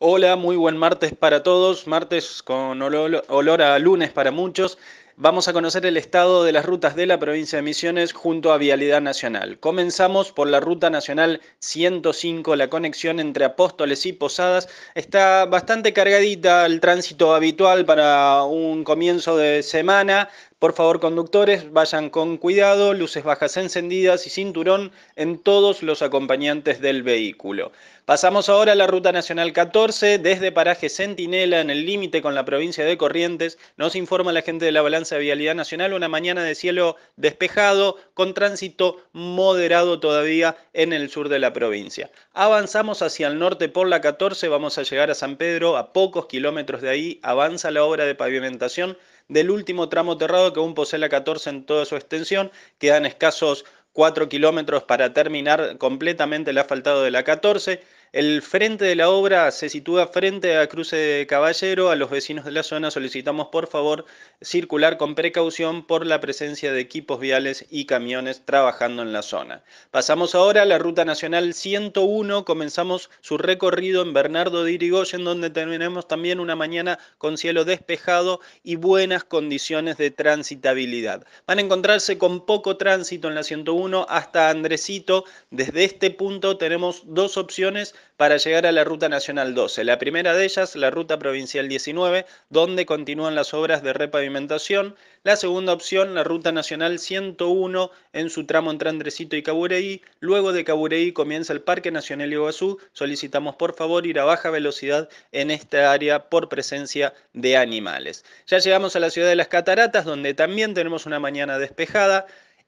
Hola, muy buen martes para todos. Martes con olor a lunes para muchos. Vamos a conocer el estado de las rutas de la provincia de Misiones junto a Vialidad Nacional. Comenzamos por la ruta nacional 105, la conexión entre Apóstoles y Posadas. Está bastante cargadita el tránsito habitual para un comienzo de semana, por favor, conductores, vayan con cuidado, luces bajas encendidas y cinturón en todos los acompañantes del vehículo. Pasamos ahora a la Ruta Nacional 14, desde Paraje Centinela, en el límite con la provincia de Corrientes. Nos informa la gente de la Balanza de Vialidad Nacional, una mañana de cielo despejado, con tránsito moderado todavía en el sur de la provincia. Avanzamos hacia el norte por la 14, vamos a llegar a San Pedro, a pocos kilómetros de ahí avanza la obra de pavimentación del último tramo terrado que aún posee la 14 en toda su extensión. Quedan escasos 4 kilómetros para terminar completamente el asfaltado de la 14. El frente de la obra se sitúa frente a Cruce de Caballero. A los vecinos de la zona solicitamos por favor circular con precaución por la presencia de equipos viales y camiones trabajando en la zona. Pasamos ahora a la Ruta Nacional 101. Comenzamos su recorrido en Bernardo de Irigoyen, donde terminemos también una mañana con cielo despejado y buenas condiciones de transitabilidad. Van a encontrarse con poco tránsito en la 101 hasta Andresito. Desde este punto tenemos dos opciones para llegar a la Ruta Nacional 12. La primera de ellas, la Ruta Provincial 19, donde continúan las obras de repavimentación. La segunda opción, la Ruta Nacional 101, en su tramo entre Andresito y Cabureí. Luego de Cabureí comienza el Parque Nacional Iguazú. Solicitamos por favor ir a baja velocidad en esta área por presencia de animales. Ya llegamos a la ciudad de las Cataratas, donde también tenemos una mañana despejada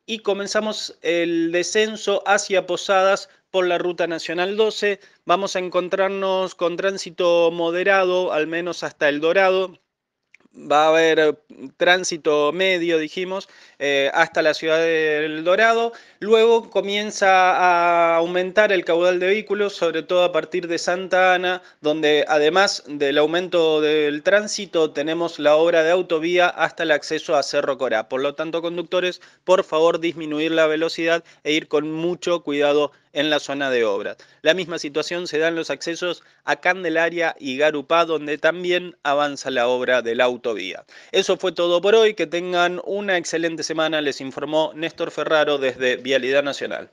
y comenzamos el descenso hacia Posadas por la Ruta Nacional 12. Vamos a encontrarnos con tránsito moderado, al menos hasta El Dorado, va a haber eh, tránsito medio, dijimos, eh, hasta la ciudad del Dorado. Luego comienza a aumentar el caudal de vehículos, sobre todo a partir de Santa Ana, donde además del aumento del tránsito tenemos la obra de autovía hasta el acceso a Cerro Corá. Por lo tanto, conductores, por favor, disminuir la velocidad e ir con mucho cuidado en la zona de obras. La misma situación se da en los accesos a Candelaria y Garupá, donde también avanza la obra de la autovía. Eso fue todo por hoy. Que tengan una excelente semana. Les informó Néstor Ferraro desde Vialidad Nacional.